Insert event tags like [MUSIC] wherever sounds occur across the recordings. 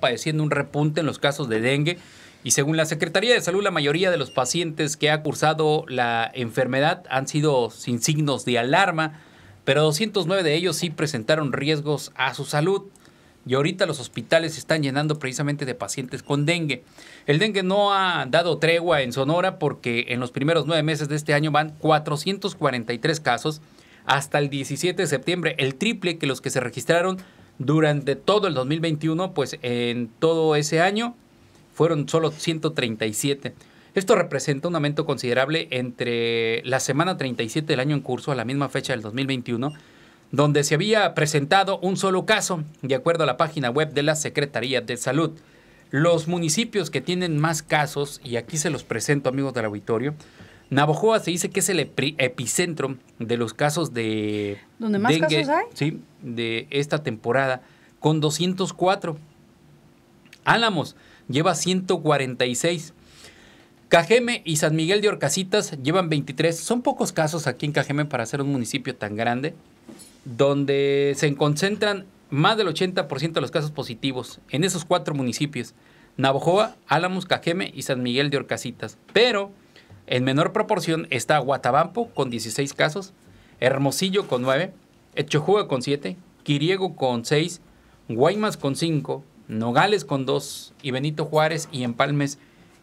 padeciendo un repunte en los casos de dengue y según la Secretaría de Salud, la mayoría de los pacientes que ha cursado la enfermedad han sido sin signos de alarma, pero 209 de ellos sí presentaron riesgos a su salud. Y ahorita los hospitales se están llenando precisamente de pacientes con dengue. El dengue no ha dado tregua en Sonora porque en los primeros nueve meses de este año van 443 casos hasta el 17 de septiembre, el triple que los que se registraron durante todo el 2021, pues en todo ese año fueron solo 137. Esto representa un aumento considerable entre la semana 37 del año en curso a la misma fecha del 2021, donde se había presentado un solo caso, de acuerdo a la página web de la Secretaría de Salud. Los municipios que tienen más casos, y aquí se los presento amigos del auditorio, Navojoa se dice que es el epicentro de los casos de ¿Dónde más casos hay? Sí, de esta temporada, con 204. Álamos lleva 146. Cajeme y San Miguel de Orcasitas llevan 23. Son pocos casos aquí en Cajeme para ser un municipio tan grande, donde se concentran más del 80% de los casos positivos en esos cuatro municipios. Navojoa, Álamos, Cajeme y San Miguel de Orcasitas. Pero en menor proporción está Guatabampo con 16 casos, Hermosillo con 9, Echojuga con 7, Quiriego con 6, Guaymas con 5, Nogales con 2 y Benito Juárez y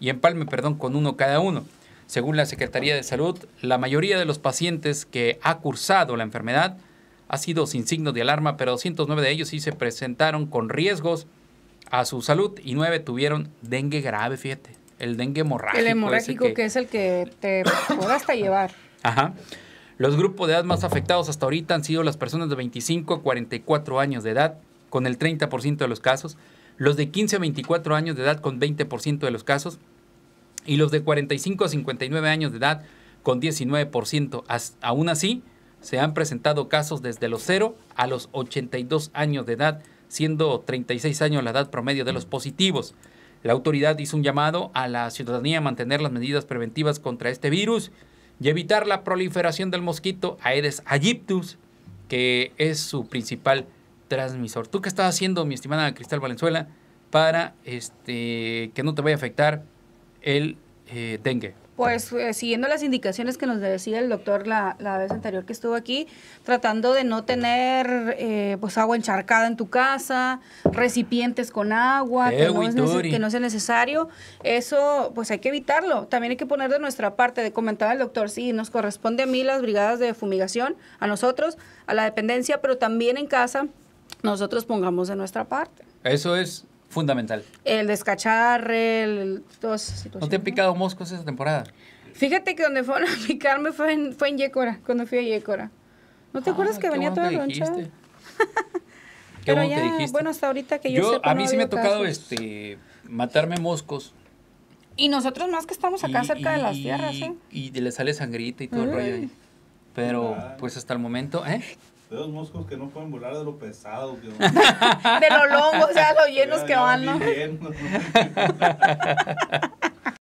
y Empalme, perdón, con uno cada uno. Según la Secretaría de Salud, la mayoría de los pacientes que ha cursado la enfermedad ha sido sin signos de alarma, pero 209 de ellos sí se presentaron con riesgos a su salud y 9 tuvieron dengue grave, fíjate el dengue hemorrágico. El hemorrágico que, es el que te [COUGHS] puede llevar. Ajá. Los grupos de edad más afectados hasta ahorita han sido las personas de 25 a 44 años de edad, con el 30% de los casos, los de 15 a 24 años de edad con 20% de los casos y los de 45 a 59 años de edad con 19%. aún así, se han presentado casos desde los 0 a los 82 años de edad, siendo 36 años la edad promedio de los positivos. La autoridad hizo un llamado a la ciudadanía a mantener las medidas preventivas contra este virus y evitar la proliferación del mosquito Aedes aegyptus, que es su principal transmisor. ¿Tú qué estás haciendo, mi estimada Cristal Valenzuela, para este, que no te vaya a afectar el eh, dengue? Pues eh, siguiendo las indicaciones que nos decía el doctor la, la, vez anterior que estuvo aquí, tratando de no tener eh, pues agua encharcada en tu casa, recipientes con agua que no, es que no, sea necesario, eso pues hay que evitarlo. También hay que poner de nuestra parte, de comentar el doctor, sí, nos corresponde a mí las brigadas de fumigación, a nosotros, a la dependencia, pero también en casa nosotros pongamos de nuestra parte. Eso es Fundamental. El descachar el, todas esas situaciones. ¿No te han picado moscos esa temporada? Fíjate que donde fueron a picarme fue en, fue Yécora, cuando fui a Yécora. ¿No te acuerdas ah, que venía toda ronchada? [LAUGHS] qué Pero bueno ya, dijiste. bueno, hasta ahorita que yo, yo A mí sí me ha tocado este, matarme moscos. Y nosotros más que estamos acá cerca de las tierras, ¿eh? Y le sale sangrita y todo el rollo ahí. Pero, pues hasta el momento, ¿eh? de los moscos que no pueden volar de lo pesado. [LAUGHS] de lo longo, o sea, lo [LAUGHS] llenos que van, ¿no? Llenos. [LAUGHS]